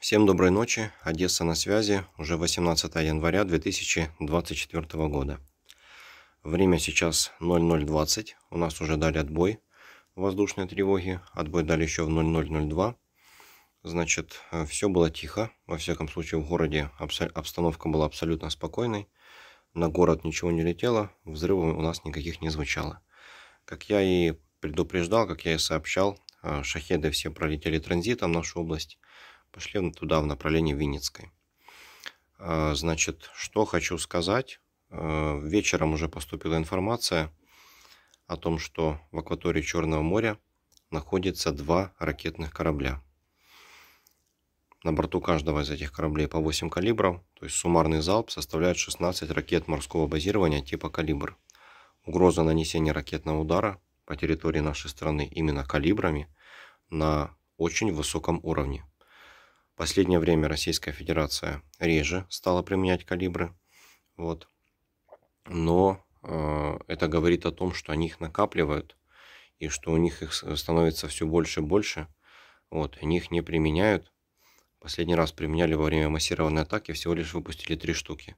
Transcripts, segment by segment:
Всем доброй ночи. Одесса на связи. Уже 18 января 2024 года. Время сейчас 00.20. У нас уже дали отбой воздушной тревоги. Отбой дали еще в 00.02. Значит, э, все было тихо. Во всяком случае, в городе обстановка была абсолютно спокойной. На город ничего не летело. Взрывов у нас никаких не звучало. Как я и предупреждал, как я и сообщал, э, шахеды все пролетели транзитом нашу область пошли туда, в направлении Винницкой. А, значит, что хочу сказать. А, вечером уже поступила информация о том, что в акватории Черного моря находится два ракетных корабля. На борту каждого из этих кораблей по 8 калибров, то есть суммарный залп составляет 16 ракет морского базирования типа «Калибр». Угроза нанесения ракетного удара по территории нашей страны именно калибрами на очень высоком уровне последнее время Российская Федерация реже стала применять калибры. Вот. Но э, это говорит о том, что они их накапливают и что у них их становится все больше и больше. Вот. Они их не применяют. Последний раз применяли во время массированной атаки, всего лишь выпустили три штуки.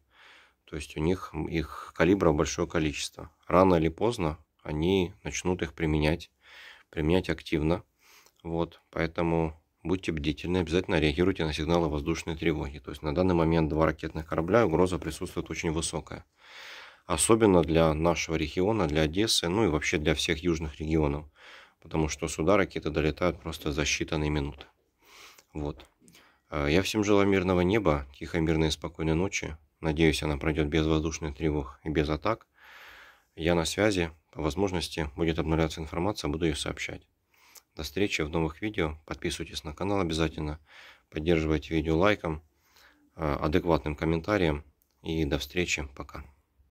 То есть у них их калибра большое количество. Рано или поздно они начнут их применять, применять активно. Вот, поэтому Будьте бдительны, обязательно реагируйте на сигналы воздушной тревоги. То есть на данный момент два ракетных корабля, угроза присутствует очень высокая. Особенно для нашего региона, для Одессы, ну и вообще для всех южных регионов. Потому что сюда ракеты долетают просто за считанные минуты. Вот. Э, я всем желаю мирного неба, тихой, мирной и спокойной ночи. Надеюсь, она пройдет без воздушных тревог и без атак. Я на связи. По возможности будет обновляться информация, буду ее сообщать. До встречи в новых видео. Подписывайтесь на канал обязательно. Поддерживайте видео лайком, э, адекватным комментарием. И до встречи. Пока.